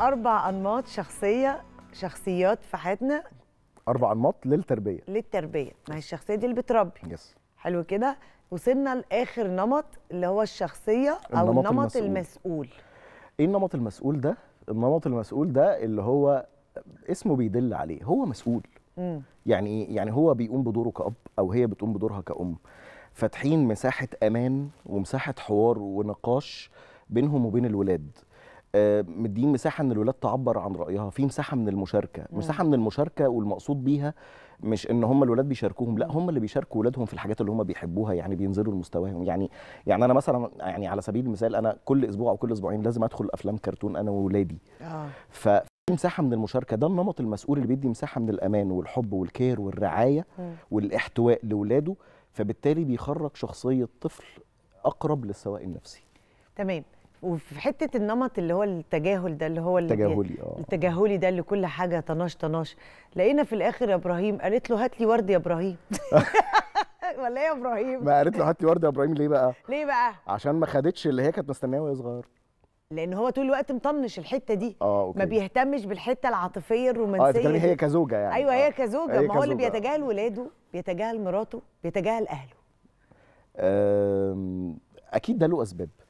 اربع انماط شخصيه شخصيات في حياتنا اربع انماط للتربيه للتربيه ما هي الشخصيه دي اللي بتربي يس حلو كده وصلنا لاخر نمط اللي هو الشخصيه او النمط, النمط المسؤول. المسؤول ايه النمط المسؤول ده النمط المسؤول ده اللي هو اسمه بيدل عليه هو مسؤول مم. يعني ايه يعني هو بيقوم بدوره كاب او هي بتقوم بدورها كأم فاتحين مساحه امان ومساحه حوار ونقاش بينهم وبين الولاد مدين آه، مساحه ان الولاد تعبر عن رايها في مساحه من المشاركه مساحه من المشاركه والمقصود بيها مش ان هم الولاد بيشاركوهم لا هم اللي بيشاركوا ولادهم في الحاجات اللي هم بيحبوها يعني بينزلوا لمستواهم يعني يعني انا مثلا يعني على سبيل المثال انا كل اسبوع او كل اسبوعين لازم ادخل افلام كرتون انا وولادي اه مساحه من المشاركه ده النمط المسؤول اللي بيدي مساحه من الامان والحب والكير والرعايه والاحتواء لاولاده فبالتالي بيخرج شخصيه طفل اقرب للسواء النفسي تمام وفي حته النمط اللي هو التجاهل ده اللي هو التجاهلي اه التجاهلي ده اللي كل حاجه طناش طناش لقينا في الاخر يا ابراهيم قالت له هات لي ورد يا ابراهيم ولا ايه يا ابراهيم؟ ما قالت له هات لي ورد يا ابراهيم ليه بقى؟ ليه بقى؟ عشان ما خدتش اللي هي كانت مستنياه وهي صغيره لان هو طول الوقت مطنش الحته دي آه، أوكي. ما بيهتمش بالحته العاطفيه الرومانسيه اه هي كزوجه يعني ايوه هي آه. كزوجه هي ما هو اللي بيتجاهل ولاده بيتجاهل مراته بيتجاهل اهله اكيد ده له اسباب